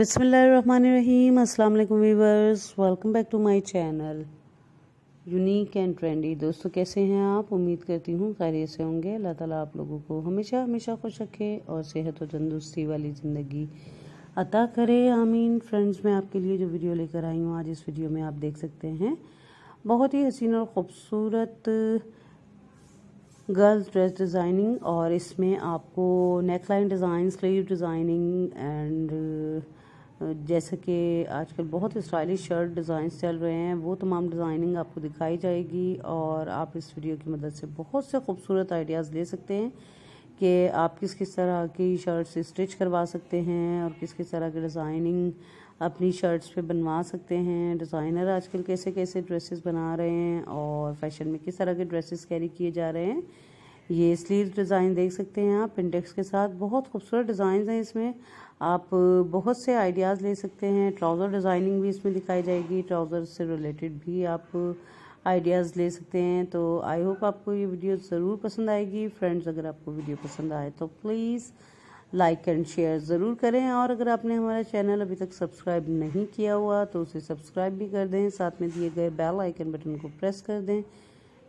बिसमीम अल्लाम viewers welcome back to my channel unique and trendy दोस्तों कैसे हैं आप उम्मीद करती हूँ खैरियत से होंगे अल्लाह ताला आप लोगों को हमेशा हमेशा खुश रखे और सेहत और तंदुरुस्ती वाली ज़िंदगी अता करे आमीन फ्रेंड्स मैं आपके लिए जो वीडियो लेकर आई हूँ आज इस वीडियो में आप देख सकते हैं बहुत ही हसीन और ख़ूबसूरत गर्ल्स ड्रेस डिज़ाइनिंग और इसमें आपको neckline design sleeve designing and uh, जैसे कि आजकल बहुत स्टाइलिश शर्ट डिज़ाइन चल रहे हैं वो तमाम डिज़ाइनिंग आपको दिखाई जाएगी और आप इस वीडियो की मदद से बहुत से खूबसूरत आइडियाज़ ले सकते हैं कि आप किस किस तरह की शर्ट्स स्टिच करवा सकते हैं और किस किस तरह की डिज़ाइनिंग अपनी शर्ट्स पे बनवा सकते हैं डिज़ाइनर आजकल कैसे कैसे ड्रेसेस बना रहे हैं और फैशन में किस तरह के ड्रेसेस कैरी किए जा रहे हैं ये स्लीव डिज़ाइन देख सकते हैं आप इंडेक्स के साथ बहुत खूबसूरत डिज़ाइन हैं इसमें आप बहुत से आइडियाज़ ले सकते हैं ट्राउज़र डिज़ाइनिंग भी इसमें दिखाई जाएगी ट्राउज़र से रिलेटेड भी आप आइडियाज़ ले सकते हैं तो आई होप आपको ये वीडियो ज़रूर पसंद आएगी फ्रेंड्स अगर आपको वीडियो पसंद आए तो प्लीज़ लाइक एंड शेयर ज़रूर करें और अगर आपने हमारा चैनल अभी तक सब्सक्राइब नहीं किया हुआ तो उसे सब्सक्राइब भी कर दें साथ में दिए गए बेल आइकन बटन को प्रेस कर दें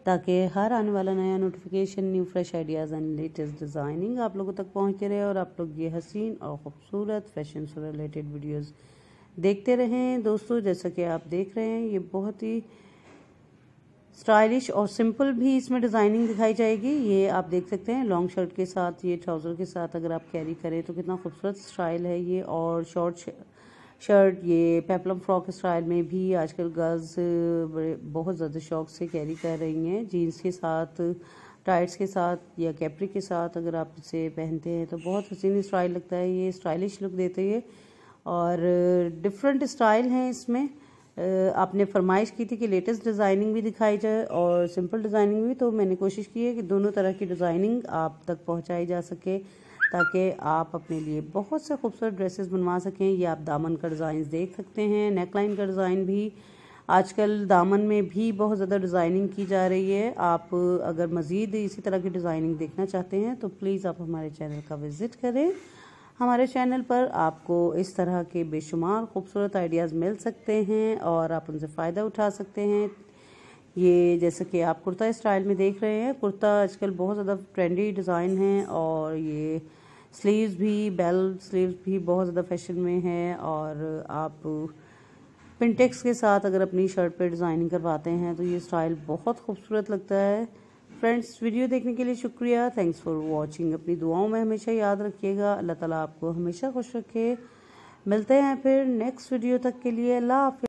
ताकि हर आने वाला नया notification new fresh ideas and latest designing आप लोगों तक पहुंचते रहे और आप लोग ये हसीन और ख़ूबसूरत फैशन से रिलेटेड वीडियोज़ देखते रहें दोस्तों जैसा कि आप देख रहे हैं ये बहुत ही स्टाइलिश और सिंपल भी इसमें डिज़ाइनिंग दिखाई जाएगी ये आप देख सकते हैं लॉन्ग शर्ट के साथ ये ट्राउज़र के साथ अगर आप कैरी करें तो कितना खूबसूरत स्टाइल है ये और शॉर्ट शर्ट ये पेपलम फ्रॉक स्टाइल में भी आजकल गर्ल्स बहुत ज़्यादा शौक से कैरी कर रही हैं जीन्स के साथ टाइट्स के साथ या कैप्री के साथ अगर आप इसे पहनते हैं तो बहुत हसीन स्टाइल लगता है ये स्टाइलिश लुक देते हैं और डिफरेंट स्टाइल हैं इसमें आपने फरमाइश की थी कि लेटेस्ट डिज़ाइनिंग भी दिखाई जाए और सिंपल डिज़ाइनिंग भी तो मैंने कोशिश की है कि दोनों तरह की डिज़ाइनिंग आप तक पहुंचाई जा सके ताकि आप अपने लिए बहुत से खूबसूरत ड्रेसेस बनवा सकें ये आप दामन का डिज़ाइन देख सकते हैं नेकलाइन का डिज़ाइन भी आजकल दामन में भी बहुत ज़्यादा डिज़ाइनिंग की जा रही है आप अगर मज़ीद इसी तरह की डिज़ाइनिंग देखना चाहते हैं तो प्लीज़ आप हमारे चैनल का विज़िट करें हमारे चैनल पर आपको इस तरह के बेशुमार खूबसूरत आइडियाज़ मिल सकते हैं और आप उनसे फ़ायदा उठा सकते हैं ये जैसे कि आप कुर्ता स्टाइल में देख रहे हैं कुर्ता आजकल बहुत ज़्यादा ट्रेंडी डिज़ाइन है और ये स्लीव्स भी बेल स्लीव्स भी बहुत ज़्यादा फैशन में है और आप पिंटेक्स के साथ अगर अपनी शर्ट पे डिज़ाइनिंग करवाते हैं तो ये स्टाइल बहुत खूबसूरत लगता है फ्रेंड्स वीडियो देखने के लिए शुक्रिया थैंक्स फॉर वॉचिंग अपनी दुआओं में हमेशा याद रखिएगा अल्लाह ताला आपको हमेशा खुश रखे मिलते हैं फिर नेक्स्ट वीडियो तक के लिए अल्लाह